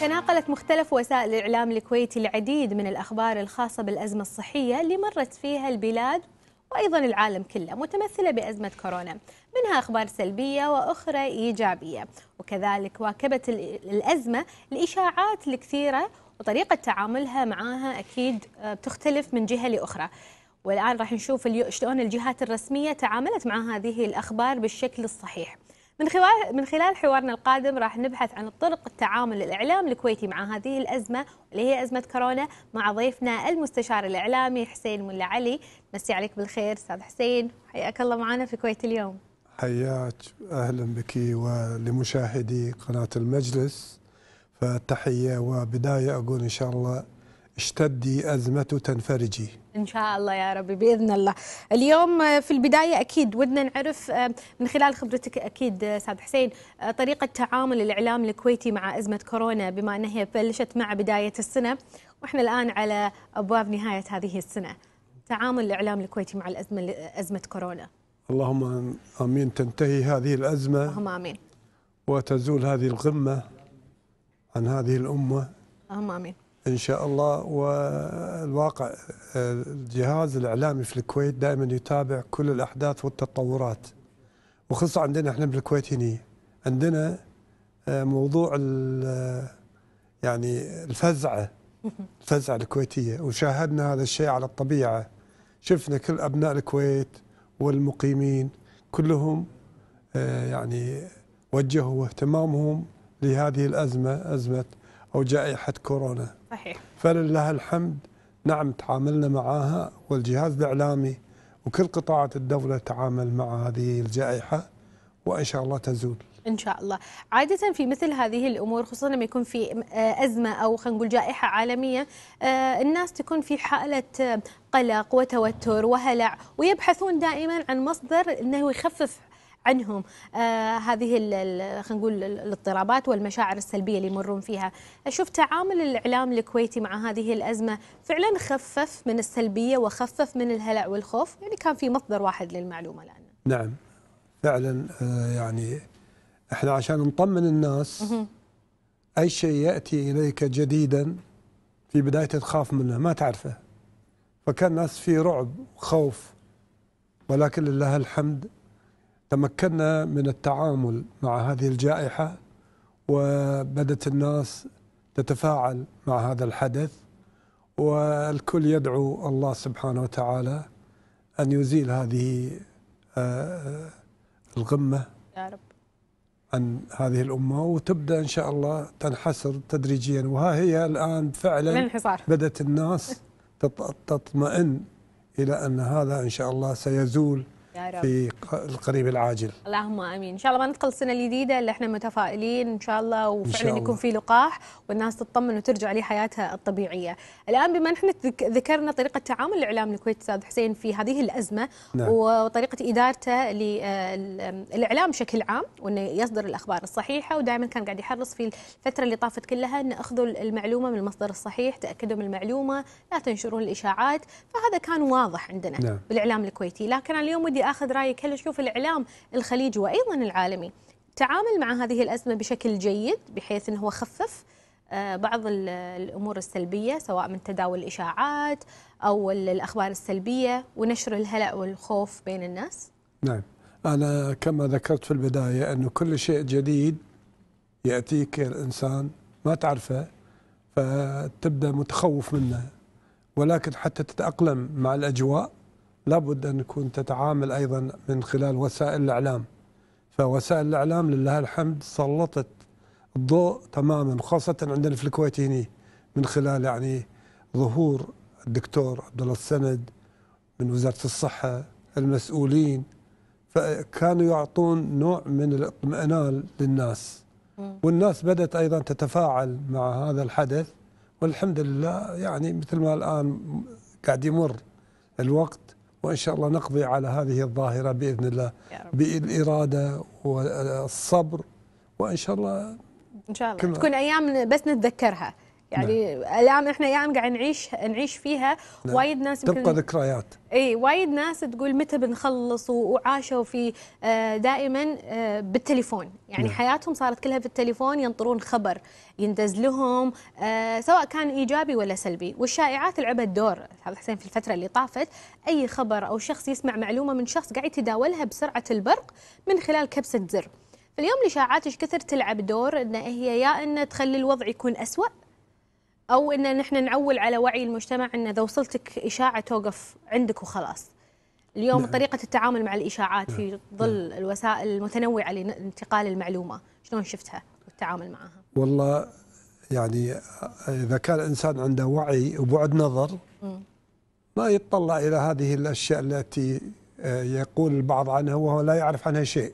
تناقلت مختلف وسائل الإعلام الكويتي العديد من الأخبار الخاصة بالأزمة الصحية اللي مرت فيها البلاد وأيضا العالم كله متمثلة بأزمة كورونا منها أخبار سلبية وأخرى إيجابية وكذلك واكبت الأزمة الإشاعات الكثيرة وطريقة تعاملها معها أكيد آه، بتختلف من جهة لأخرى والآن راح نشوف شلون الجهات الرسمية تعاملت مع هذه الأخبار بالشكل الصحيح من خلال من خلال حوارنا القادم راح نبحث عن طرق التعامل الاعلام الكويتي مع هذه الازمه اللي هي ازمه كورونا مع ضيفنا المستشار الاعلامي حسين ملا علي مسي عليك بالخير استاذ حسين حياك الله معنا في كويت اليوم حياك اهلا بك ولمشاهدي قناه المجلس فتحيه وبدايه اقول ان شاء الله اشتدي أزمة تنفرجي إن شاء الله يا ربي بإذن الله اليوم آه، في البداية أكيد ودنا نعرف آه، من خلال خبرتك أكيد آه، سعد حسين طريقة تعامل الإعلام الكويتي مع أزمة كورونا بما أنها بلشت مع بداية السنة وإحنا الآن على أبواب نهاية هذه السنة تعامل الإعلام الكويتي مع الأزمة أزمة كورونا اللهم آمين تنتهي هذه الأزمة اللهم آمين وتزول هذه القمة عن هذه الأمة اللهم آمين ان شاء الله والواقع الجهاز الاعلامي في الكويت دائما يتابع كل الاحداث والتطورات وخصوصا عندنا احنا بالكويت هنا عندنا آه، موضوع آه، يعني الفزعه الفزعه الكويتيه وشاهدنا هذا الشيء على الطبيعه شفنا كل ابناء الكويت والمقيمين كلهم آه، يعني وجهوا اهتمامهم لهذه الازمه ازمه او جائحه كورونا صحيح فلله الحمد نعم تعاملنا معها والجهاز الإعلامي وكل قطاعات الدولة تعامل مع هذه الجائحة وإن شاء الله تزول ان شاء الله عاده في مثل هذه الامور خصوصا لما يكون في آه، ازمه او خلينا نقول جائحه عالميه آه، الناس تكون في حاله آه، قلق وتوتر وهلع ويبحثون دائما عن مصدر انه يخفف عنهم آه، هذه خلينا نقول الاضطرابات والمشاعر السلبيه اللي يمرون فيها، اشوف تعامل الاعلام الكويتي مع هذه الازمه فعلا خفف من السلبيه وخفف من الهلع والخوف، يعني كان في مصدر واحد للمعلومه الان. نعم فعلا آه، يعني احنا عشان نطمن الناس اي شيء ياتي اليك جديدا في بدايه تخاف منه ما تعرفه فكان الناس في رعب وخوف ولكن لله الحمد تمكنا من التعامل مع هذه الجائحة وبدت الناس تتفاعل مع هذا الحدث والكل يدعو الله سبحانه وتعالى أن يزيل هذه آه، آه، الغمة يا رب عن هذه الأمة وتبدأ إن شاء الله تنحسر تدريجيا وها هي الآن فعلا بدأت الناس تطمئن إلى أن هذا إن شاء الله سيزول يا رب. في القريب العاجل اللهم امين ان شاء الله ما ندخل السنه الجديده اللي احنا متفائلين ان شاء الله وفعلا يكون في لقاح والناس تطمن وترجع لحياتها الطبيعيه الان بما نحن ذكرنا طريقه تعامل الاعلام الكويتي استاذ حسين في هذه الازمه نعم. وطريقه ادارته للاعلام بشكل عام وانه يصدر الاخبار الصحيحه ودائما كان قاعد يحرص في الفتره اللي طافت كلها ان اخذوا المعلومه من المصدر الصحيح تاكدوا من المعلومه لا تنشرون الاشاعات فهذا كان واضح عندنا نعم. بالاعلام الكويتي لكن اليوم ودي ودي اخذ رايك هل تشوف الاعلام الخليجي وايضا العالمي تعامل مع هذه الازمه بشكل جيد بحيث انه هو خفف آه، بعض الامور السلبيه سواء من تداول الاشاعات او الاخبار السلبيه ونشر الهلع والخوف بين الناس؟ نعم انا كما ذكرت في البدايه انه كل شيء جديد ياتيك الانسان ما تعرفه فتبدا متخوف منه ولكن حتى تتاقلم مع الاجواء لابد أن تكون تتعامل أيضا من خلال وسائل الإعلام فوسائل الإعلام لله الحمد سلطت الضوء تماما خاصة عندنا في الكويت هنا من خلال يعني ظهور الدكتور عبد الله السند من وزارة الصحة المسؤولين فكانوا يعطون نوع من الاطمئنان للناس والناس بدأت أيضا تتفاعل مع هذا الحدث والحمد لله يعني مثل ما الآن قاعد يمر الوقت وإن شاء الله نقضي على هذه الظاهرة بإذن الله بالإرادة والصبر وإن شاء الله إن شاء الله تكون أيام بس نتذكرها يعني نعم. الان احنا ايام قاعد نعيش نعيش فيها نعم. وايد ناس تبقى ذكريات اي وايد ناس تقول متى بنخلص وعاشوا في آه، دائما آه، بالتليفون يعني نعم. حياتهم صارت كلها في التليفون ينطرون خبر ينتز لهم آه، سواء كان ايجابي ولا سلبي والشائعات لعبت دور حسين في الفتره اللي طافت اي خبر او شخص يسمع معلومه من شخص قاعد يتداولها بسرعه البرق من خلال كبسه زر فاليوم الاشاعات ايش كثر تلعب دور ان هي يا ان تخلي الوضع يكون اسوأ او ان نحن نعول على وعي المجتمع ان اذا وصلتك اشاعه توقف عندك وخلاص اليوم نعم. طريقه التعامل مع الاشاعات في نعم. ظل نعم. الوسائل المتنوعه لانتقال المعلومه شلون شفتها والتعامل معها والله يعني اذا كان الانسان عنده وعي وبعد نظر ما يتطلع الى هذه الاشياء التي آه، يقول البعض عنها وهو لا يعرف عنها شيء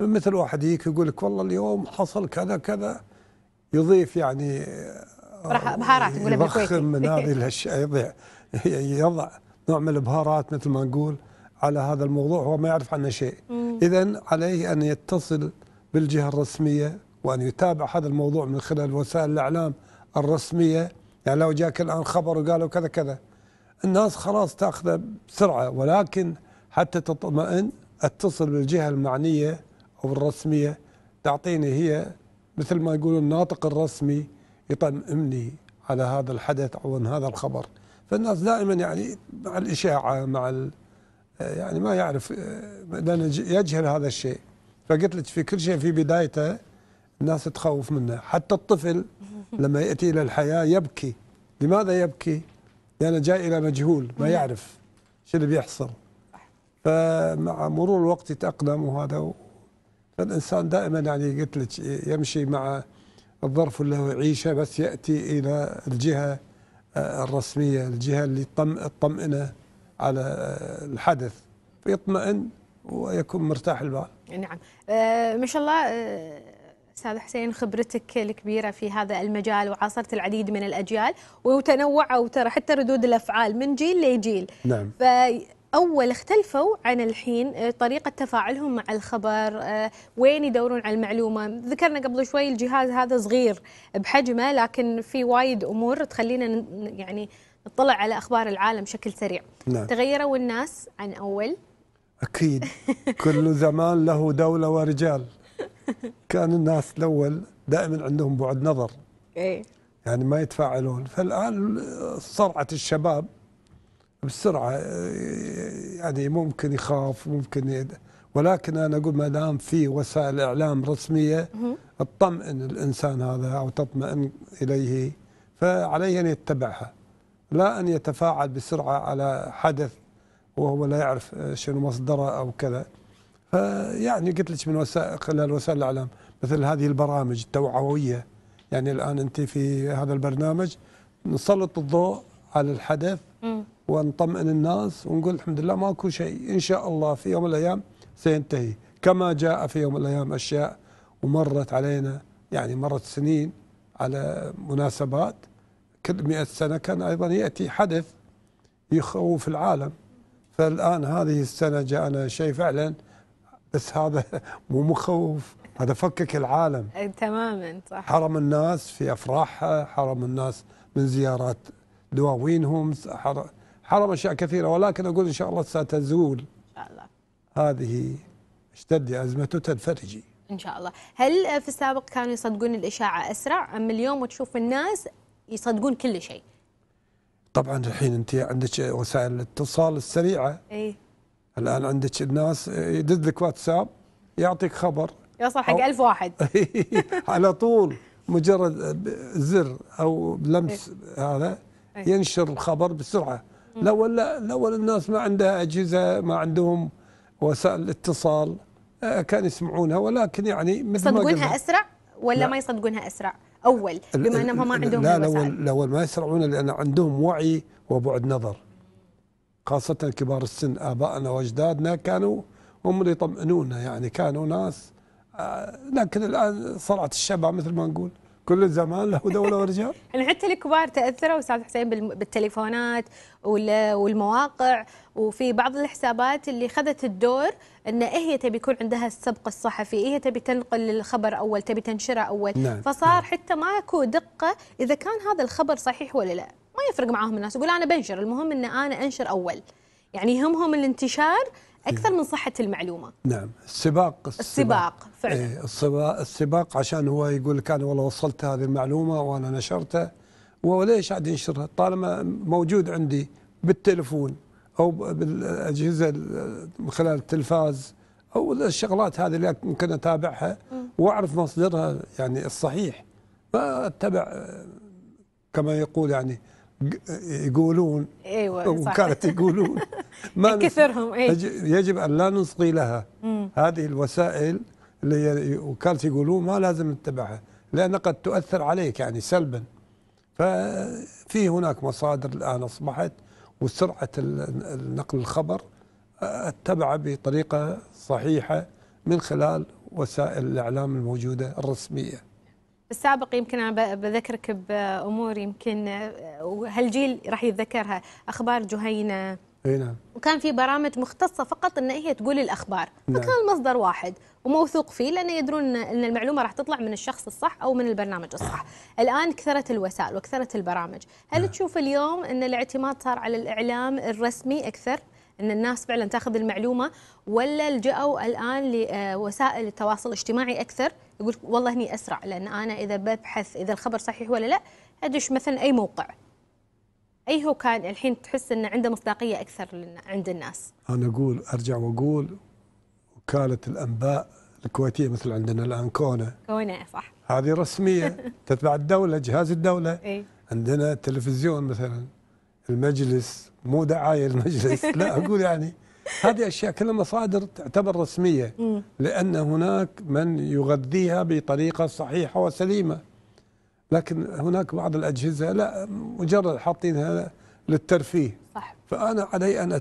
مثل واحد يجيك يقول لك والله اليوم حصل كذا كذا يضيف يعني آه، راح بهارات نقولها بالكويتي يضخم من هذه الاشياء يضع نوع من البهارات مثل ما نقول على هذا الموضوع هو ما يعرف عنه شيء اذا عليه ان يتصل بالجهه الرسميه وان يتابع هذا الموضوع من خلال وسائل الاعلام الرسميه يعني لو جاك الان خبر وقالوا كذا كذا الناس خلاص تاخذه بسرعه ولكن حتى تطمئن اتصل بالجهه المعنيه او الرسميه تعطيني هي مثل ما يقولون الناطق الرسمي يطمئني على هذا الحدث او عن هذا الخبر فالناس دائما يعني مع الاشاعه مع ال يعني ما يعرف لان يجهل هذا الشيء فقلت لك في كل شيء في بدايته الناس تخوف منه حتى الطفل لما ياتي الى الحياه يبكي لماذا يبكي؟ لانه جاي الى مجهول ما يعرف شو اللي بيحصل فمع مرور الوقت يتاقلم وهذا فالانسان دائما يعني قلت لك يمشي مع الظرف له عيشة بس يأتي إلى الجهة آه، الرسمية الجهة اللي تطمئنه على آه، الحدث فيطمئن ويكون مرتاح البال نعم آه ما شاء الله آه، استاذ حسين خبرتك الكبيره في هذا المجال وعاصرت العديد من الاجيال وتنوعوا ترى حتى ردود الافعال من جيل لجيل نعم أول اختلفوا عن الحين آه، طريقة تفاعلهم مع الخبر آه، وين يدورون على المعلومة ذكرنا قبل شوي الجهاز هذا صغير بحجمه لكن في وايد أمور تخلينا يعني نطلع على أخبار العالم بشكل سريع نعم. تغيروا الناس عن أول أكيد كل زمان له دولة ورجال كان الناس الأول دائما عندهم بعد نظر إيه؟ يعني ما يتفاعلون فالآن صرعة الشباب بسرعه يعني ممكن يخاف ممكن يد... ولكن انا اقول ما دام في وسائل اعلام رسميه تطمئن الانسان هذا او تطمئن اليه فعليه ان يتبعها لا ان يتفاعل بسرعه على حدث وهو لا يعرف شنو مصدره او كذا فيعني قلت لك من وسائل خلال وسائل الاعلام مثل هذه البرامج التوعويه يعني الان انت في هذا البرنامج نسلط الضوء على الحدث ونطمئن الناس ونقول الحمد لله ماكو شيء إن شاء الله في يوم من الأيام سينتهي كما جاء في يوم من الأيام أشياء ومرت علينا يعني مرت سنين على مناسبات كل 100 سنة كان أيضا يأتي حدث يخوف العالم فالآن هذه السنة جاءنا شيء فعلا بس هذا مو مخوف هذا فكك العالم تماما صح حرم الناس في أفراحها حرم الناس من زيارات دواوينهم حرم حرم أشياء كثيرة ولكن أقول إن شاء الله ستزول إن شاء الله هذه اشتدي أزمته تنفرجي إن شاء الله هل في السابق كانوا يصدقون الإشاعة أسرع أم اليوم تشوف الناس يصدقون كل شيء طبعا الحين أنت عندك وسائل الاتصال السريعة إيه؟ الآن عندك الناس يدد لك واتساب يعطيك خبر يوصل حق ألف واحد على طول مجرد زر أو لمس إيه؟ هذا ينشر الخبر بسرعة الاول لا الاول الناس ما عندها اجهزه ما عندهم وسائل اتصال آه، كانوا يسمعونها ولكن يعني مثل يصدقونها اسرع ولا لا. ما يصدقونها اسرع؟ اول بما انهم ما عندهم لا لا الاول ما يسرعون لان عندهم وعي وبعد نظر خاصة كبار السن آبائنا وأجدادنا كانوا هم اللي يطمئنونا يعني كانوا ناس آه، لكن الآن صرعة الشبع مثل ما نقول كل زمان له دوله ورجال يعني حتى الكبار تاثروا استاذ حسين بالتليفونات والمواقع وفي بعض الحسابات اللي اخذت الدور ان إيه هي تبي يكون عندها السبق الصحفي إيه هي تبي تنقل الخبر اول تبي تنشره اول نعم. نعم. فصار نعم. حتى ماكو دقه اذا كان هذا الخبر صحيح ولا لا ما يفرق معاهم الناس يقول انا بنشر المهم ان انا انشر اول يعني يهمهم الانتشار اكثر من صحه المعلومه نعم السباق السباق, السباق فعلا إيه، السباق عشان هو يقول لك انا والله وصلت هذه المعلومه وانا نشرتها وليش قاعد ينشرها طالما موجود عندي بالتلفون او بالاجهزه من خلال التلفاز او الشغلات هذه اللي ممكن اتابعها واعرف مصدرها يعني الصحيح فاتبع كما يقول يعني يقولون ايوه وكانت يقولون ما كثرهم ايه يجب ان لا نصغي لها هذه الوسائل اللي وكانت يقولون ما لازم نتبعها لان قد تؤثر عليك يعني سلبا ففي هناك مصادر الان اصبحت وسرعه نقل الخبر اتبع بطريقه صحيحه من خلال وسائل الاعلام الموجوده الرسميه بالسابق يمكن انا بذكرك بامور يمكن وهالجيل آه، راح يتذكرها اخبار جهينه اي نعم وكان في برامج مختصه فقط ان هي تقول الاخبار نعم. فكان المصدر واحد وموثوق فيه لانه يدرون ان المعلومه راح تطلع من الشخص الصح او من البرنامج الصح الان كثرت الوسائل وكثرت البرامج هل نعم. تشوف اليوم ان الاعتماد صار على الاعلام الرسمي اكثر ان الناس فعلا تاخذ المعلومه ولا لجأوا الان لوسائل آه، التواصل الاجتماعي اكثر يقول والله هني اسرع لان انا اذا ببحث اذا الخبر صحيح ولا لا ادش مثلا اي موقع اي هو كان الحين تحس انه عنده مصداقيه اكثر عند الناس انا اقول ارجع واقول وكاله الانباء الكويتيه مثل عندنا الان كونه كونه صح هذه رسميه تتبع الدوله جهاز الدوله إيه؟ عندنا تلفزيون مثلا المجلس مو دعايه المجلس لا اقول يعني هذه اشياء كلها مصادر تعتبر رسميه لان هناك من يغذيها بطريقه صحيحه وسليمه لكن هناك بعض الاجهزه لا مجرد حاطينها للترفيه صح فانا علي ان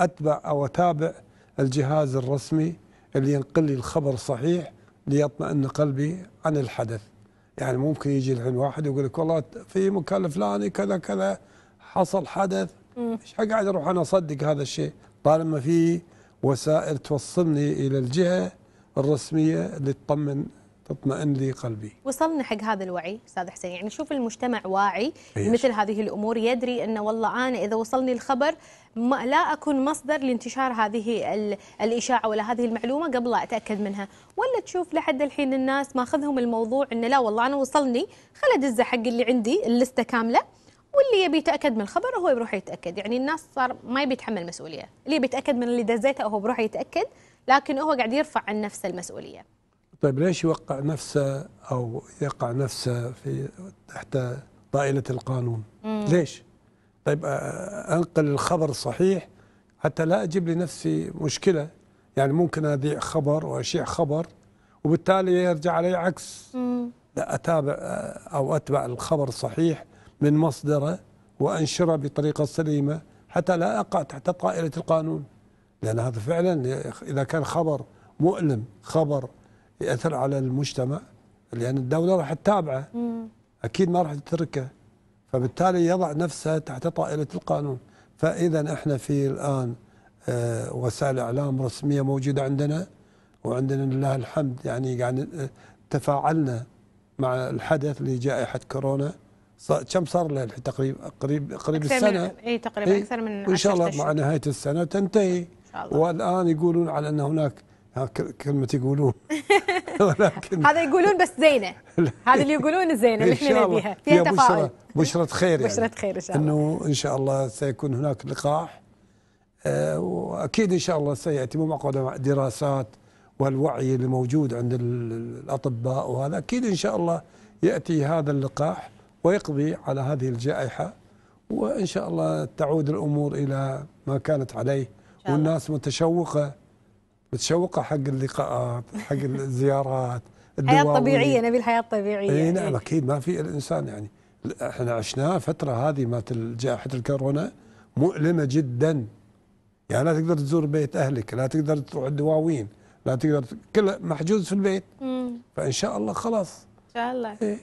اتبع او اتابع الجهاز الرسمي اللي ينقل لي الخبر الصحيح ليطمئن قلبي عن الحدث يعني ممكن يجي الحين واحد يقول لك والله في مكان الفلاني كذا كذا حصل حدث مش قاعد اروح انا اصدق هذا الشيء طالما في وسائل توصلني الى الجهه الرسميه اللي تطمن تطمئن لي قلبي. وصلنا حق هذا الوعي استاذ حسين، يعني شوف المجتمع واعي مثل هذه الامور يدري ان والله انا اذا وصلني الخبر ما لا اكون مصدر لانتشار هذه الاشاعه ولا هذه المعلومه قبل اتاكد منها، ولا تشوف لحد الحين الناس ماخذهم الموضوع انه لا والله انا وصلني خل ادزه حق اللي عندي اللسته كامله واللي يبي يتاكد من الخبر هو بروحه يتاكد يعني الناس صار ما يبي يتحمل مسؤوليه اللي بيتاكد من اللي دزيته هو بروح يتاكد لكن هو قاعد يرفع عن نفسه المسؤوليه طيب ليش يوقع نفسه او يقع نفسه في تحت طائله القانون مم. ليش طيب انقل الخبر الصحيح حتى لا اجيب لنفسي مشكله يعني ممكن اذيع خبر واشيع خبر وبالتالي يرجع علي عكس مم. لا اتابع او اتبع الخبر الصحيح من مصدره وأنشره بطريقة سليمة حتى لا أقع تحت طائلة القانون لأن هذا فعلا إذا كان خبر مؤلم خبر يأثر على المجتمع لأن الدولة راح تتابعه أكيد ما راح تتركه فبالتالي يضع نفسه تحت طائلة القانون فإذا إحنا في الآن آه، وسائل إعلام رسمية موجودة عندنا وعندنا لله الحمد يعني قاعد يعني تفاعلنا مع الحدث لجائحة كورونا كم صار لها تقريبا قريب قريب السنه اي تقريبا إيه؟ اكثر من وان شاء الله مع نهايه السنه تنتهي إن شاء الله. والان يقولون على ان هناك كلمة يقولون ولكن هذا يقولون بس زينة هذا اللي يقولون زينة اللي احنا نبيها فيها تفاؤل بشرة خير يعني بشرة خير إن شاء الله أنه إن شاء الله سيكون هناك لقاح آه وأكيد إن شاء الله سيأتي مع دراسات والوعي اللي موجود عند الأطباء وهذا أكيد إن شاء الله يأتي هذا اللقاح ويقضي على هذه الجائحة وإن شاء الله تعود الأمور إلى ما كانت عليه والناس متشوقة متشوقة حق اللقاءات حق الزيارات الحياة الطبيعية نبي الحياة الطبيعية اي نعم أكيد ما في الإنسان يعني احنا عشناها فترة هذه مالت جائحة الكورونا مؤلمة جدا يعني لا تقدر تزور بيت أهلك لا تقدر تروح الدواوين لا تقدر كل محجوز في البيت فإن شاء الله خلاص إن شاء الله إيه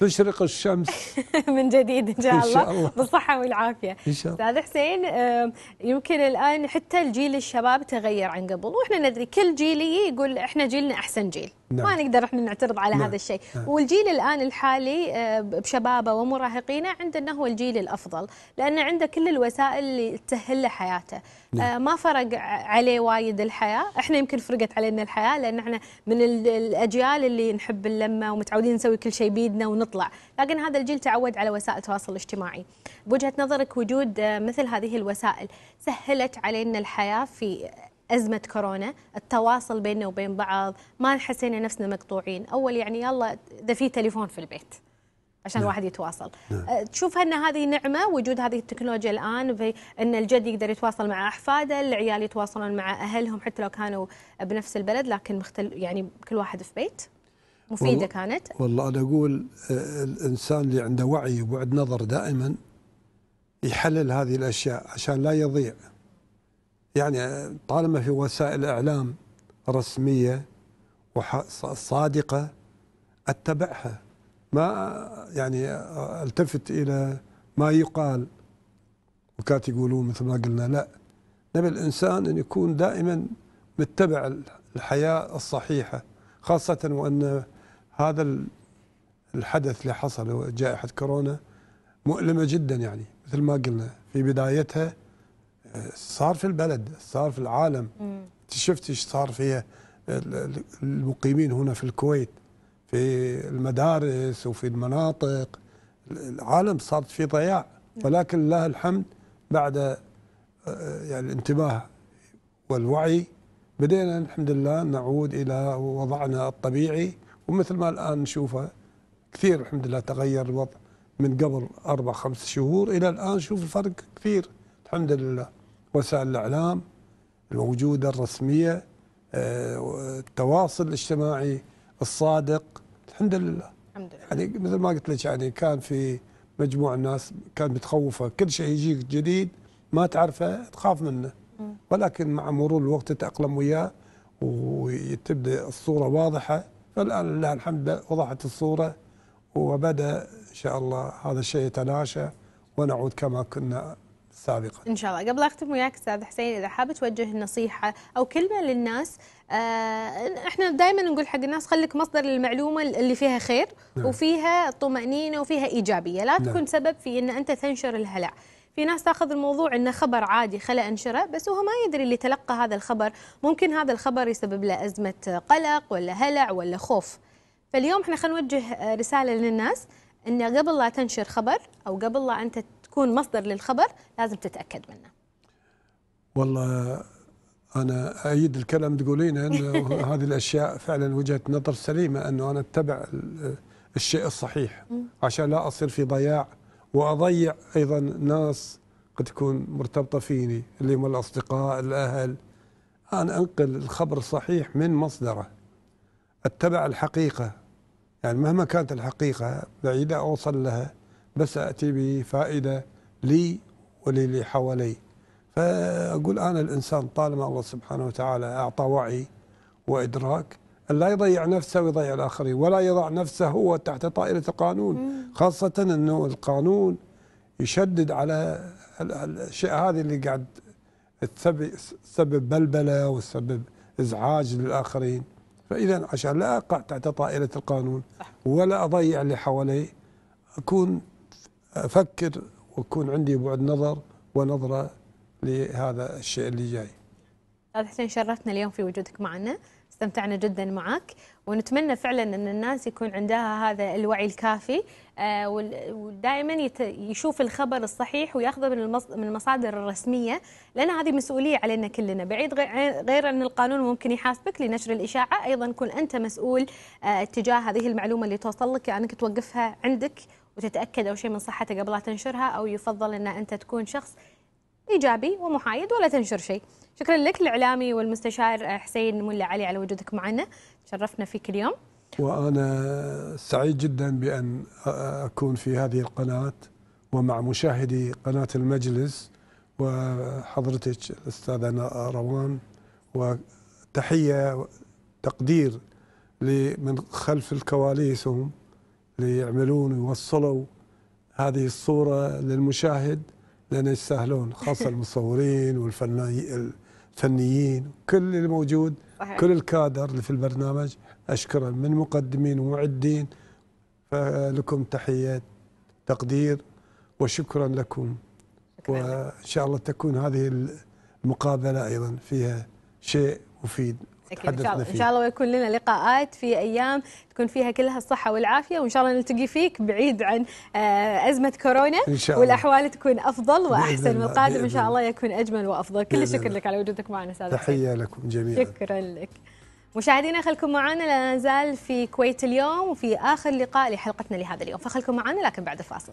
تشرق الشمس من جديد إن شاء, إن شاء الله بالصحة والعافية إن شاء الله أستاذ حسين يمكن الآن حتى الجيل الشباب تغير عن قبل وإحنا ندري كل جيل يقول إحنا جيلنا أحسن جيل نعم. ما نقدر احنا نعترض على نعم. هذا الشيء نعم. والجيل الان الحالي آه، بشبابه ومراهقينه عنده انه هو الجيل الافضل لانه عنده كل الوسائل اللي تسهل له حياته آه، نعم. ما فرق عليه وايد الحياه احنا يمكن فرقت علينا الحياه لان احنا من الاجيال اللي نحب اللمه ومتعودين نسوي كل شيء بيدنا ونطلع لكن هذا الجيل تعود على وسائل التواصل الاجتماعي بوجهه نظرك وجود آه، مثل هذه الوسائل سهلت علينا الحياه في ازمه كورونا التواصل بيننا وبين بعض ما حسينا نفسنا مقطوعين اول يعني يلا ده في تليفون في البيت عشان نعم. الواحد يتواصل نعم. أه، تشوف ان هذه نعمه وجود هذه التكنولوجيا الان في ان الجد يقدر يتواصل مع احفاده العيال يتواصلون مع اهلهم حتى لو كانوا بنفس البلد لكن مختل يعني كل واحد في بيت مفيده والله كانت والله انا اقول أه، الانسان اللي عنده وعي وبعد نظر دائما يحلل هذه الاشياء عشان لا يضيع يعني طالما في وسائل إعلام رسمية وصادقة أتبعها ما يعني التفت إلى ما يقال وكانت يقولون مثل ما قلنا لا نبي الإنسان أن يكون دائما متبع الحياة الصحيحة خاصة وأن هذا الحدث اللي حصل جائحة كورونا مؤلمة جدا يعني مثل ما قلنا في بدايتها صار في البلد صار في العالم شفت ايش صار فيها المقيمين هنا في الكويت في المدارس وفي المناطق العالم صارت في ضياع ولكن لله الحمد بعد آه، يعني الانتباه والوعي بدينا الحمد لله نعود الى وضعنا الطبيعي ومثل ما الان نشوفه كثير الحمد لله تغير الوضع من قبل اربع خمس شهور الى الان شوف الفرق كثير الحمد لله وسائل الإعلام الموجودة الرسمية آه، التواصل الاجتماعي الصادق الحمد لله الحمد لله يعني مثل ما قلت لك يعني كان في مجموعة ناس كانت متخوفة كل شيء يجيك جديد ما تعرفه تخاف منه ولكن مع مرور الوقت تتأقلم وياه وتبدأ الصورة واضحة فالآن لله الحمد وضحت الصورة وبدأ إن شاء الله هذا الشيء يتلاشى ونعود كما كنا سابقا ان شاء الله قبل اختم وياك استاذ حسين اذا حاب توجه نصيحه او كلمه للناس آه احنا دائما نقول حق الناس خليك مصدر للمعلومه اللي فيها خير نعم. وفيها طمانينه وفيها ايجابيه لا نعم. تكون نعم. سبب في ان انت تنشر الهلع في ناس تاخذ الموضوع انه خبر عادي خلى انشره بس هو ما يدري اللي تلقى هذا الخبر ممكن هذا الخبر يسبب له ازمه قلق ولا هلع ولا خوف فاليوم احنا خلينا نوجه آه، رساله للناس انه قبل لا تنشر خبر او قبل لا انت يكون مصدر للخبر لازم تتاكد منه والله انا ايد الكلام تقولينه انه هذه الاشياء فعلا وجهه نظر سليمه انه انا اتبع الشيء الصحيح عشان لا اصير في ضياع واضيع ايضا ناس قد تكون مرتبطه فيني اللي هم الاصدقاء الاهل انا انقل الخبر الصحيح من مصدره اتبع الحقيقه يعني مهما كانت الحقيقه بعيده اوصل لها بس أتي بفائدة لي وللي حوالي فأقول أنا الإنسان طالما الله سبحانه وتعالى أعطى وعي وإدراك أن لا يضيع نفسه ويضيع الآخرين ولا يضع نفسه هو تحت طائرة القانون خاصة أنه القانون يشدد على الأشياء هذه اللي قاعد تسبب بلبلة وتسبب إزعاج للآخرين فإذا عشان لا أقع تحت طائرة القانون ولا أضيع اللي حوالي أكون افكر ويكون عندي بعد نظر ونظره لهذا الشيء اللي جاي. استاذ حسين شرفتنا اليوم في وجودك معنا، استمتعنا جدا معك ونتمنى فعلا ان الناس يكون عندها هذا الوعي الكافي آه، ودائما يشوف الخبر الصحيح وياخذه من من المصادر الرسميه لان هذه مسؤوليه علينا كلنا بعيد غير ان القانون ممكن يحاسبك لنشر الاشاعه ايضا كن انت مسؤول آه، تجاه هذه المعلومه اللي توصل لك انك يعني توقفها عندك وتتاكد او شيء من صحته قبل لا تنشرها او يفضل ان انت تكون شخص ايجابي ومحايد ولا تنشر شيء. شكرا لك الاعلامي والمستشار حسين ملا علي على وجودك معنا، تشرفنا فيك اليوم. وانا سعيد جدا بان اكون في هذه القناه ومع مشاهدي قناه المجلس وحضرتك الاستاذه روان وتحيه تقدير لمن خلف الكواليس هم ليعملون ويوصلوا هذه الصورة للمشاهد لان يستاهلون خاصة المصورين والفنيين كل اللي موجود كل الكادر اللي في البرنامج أشكره من مقدمين ومعدين فلكم تحية تقدير وشكرا لكم وإن شاء الله تكون هذه المقابلة أيضا فيها شيء مفيد اكيد ان شاء الله ان شاء الله ويكون لنا لقاءات في ايام تكون فيها كلها الصحه والعافيه وان شاء الله نلتقي فيك بعيد عن آه، ازمه كورونا إن شاء الله. والاحوال تكون افضل واحسن والقادم ان شاء الله يكون اجمل وافضل كل الشكر لك على وجودك معنا سادة تحيه لكم جميعا شكرا لك مشاهدينا خلكم معنا لا نزال في كويت اليوم وفي اخر لقاء لحلقتنا لهذا اليوم فخلكم معنا لكن بعد فاصل